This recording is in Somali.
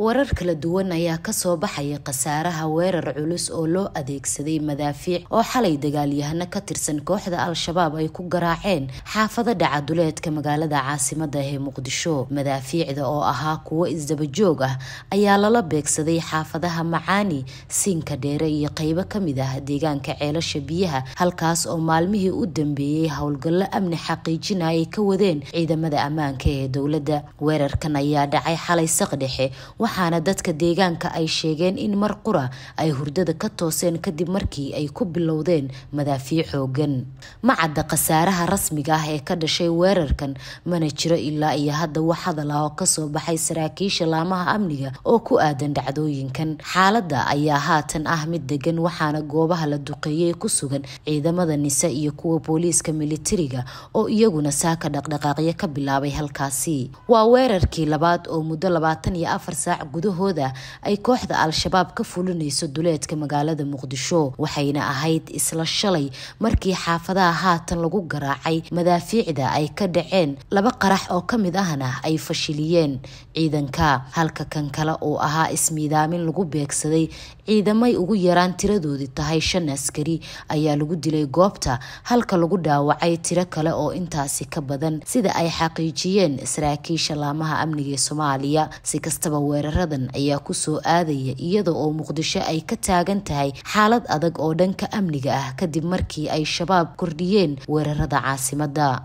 warar kala duwan ayaa kasoo baxaya khasaaraha weerar culus oo loo adeegsaday madaafiic oo xalay dagaalyahano ka tirsan kooxda al-shabaab ay ku garaaceen xaafado duleedka magaalada caasimada ee muqdisho madaafiicda oo ahaa kuwo isdabajoog ah ayaa lala beegsaday xaafadaha macaani siinka dheere iyo qeybo kamid ah deegaanka ceelasha biyaha halkaas oo maalmihii u dambeeyey howlgallo amni xaqiijina ay ka wadeen ciidamada ammaanka ee dowladda weerarkan ayaa dhacay xalay saq dhexe waxaana dadka deegaanka ay sheegeen in mar qura ay hurdada ka tooseen kadib markii ay ku bilowdeen madaafii xoogan ma cadda khasaaraha rasmiga ah ee ka dhashay weerarkan mana jiro ilaa iyo hadda wax hadal ah oo kasoo baxay saraakiisha laamaha amniga oo ku aadan dhacdooyinkan xaaladda ayaa haatan ah mid degan waxaana goobaha la duqeeyey ku sugan ciidamada nise iyo kuwa booliiska militariga oo iyaguna saaka dhaqdhaqaaqyo ka bilaabay halkaasi waa weerarkii labaad oo muddo labaatan iyo afar saac saac gudahooda ay kooxda al-shabaab ka fulinayso duleedka magaalada muqdisho waxayna ahayd isla shalay markii xaafadaha haatan lagu garaacay madaafiicda ay ka dhaceen laba qarax oo ka mid ahna ay fashiliyeen ciidanka halka kan kale oo ahaa ismiidaamin lagu beegsaday ciidamay ugu yaraan tiradoodi tahay shan askari ayaa lagu dilay goobta halka lagu dhaawacay tiro kale oo intaasi ka badan sida ay xaqiijiyeen saraakiisha laamaha amniga ee soomaaliya si kastaba weeraradan ayaa kusoo aadaya iyada oo muqdisho ay ka taagan tahay xaalad adag oo dhanka amniga ah kadib markii ay shabaab kordhiyeen weerarada caasimadda